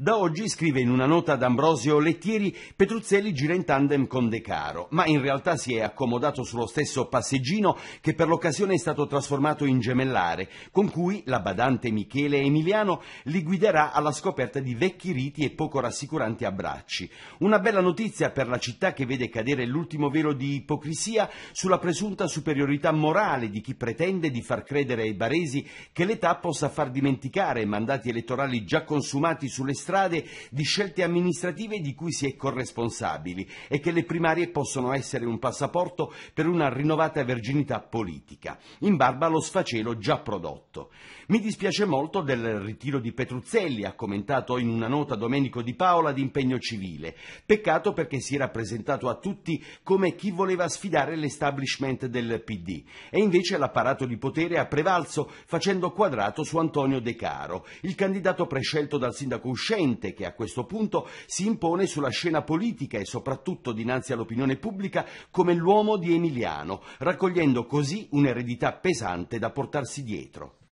Da oggi, scrive in una nota ad Ambrosio Lettieri, Petruzzelli gira in tandem con De Caro, ma in realtà si è accomodato sullo stesso passeggino che per l'occasione è stato trasformato in gemellare, con cui la badante Michele Emiliano li guiderà alla scoperta di vecchi riti e poco rassicuranti abbracci. Una bella notizia per la città che vede cadere l'ultimo velo di ipocrisia sulla presunta superiorità morale di chi pretende di far credere ai baresi che l'età possa far dimenticare mandati elettorali già consumati sulle strade strade di scelte amministrative di cui si è corresponsabili e che le primarie possono essere un passaporto per una rinnovata verginità politica, in barba allo sfacelo già prodotto. Mi dispiace molto del ritiro di Petruzzelli, ha commentato in una nota Domenico Di Paola di impegno civile. Peccato perché si era presentato a tutti come chi voleva sfidare l'establishment del PD e invece l'apparato di potere ha prevalso facendo quadrato su Antonio De Caro, il candidato prescelto dal sindaco uscente recente che a questo punto si impone sulla scena politica e soprattutto dinanzi all'opinione pubblica come l'uomo di Emiliano, raccogliendo così un'eredità pesante da portarsi dietro.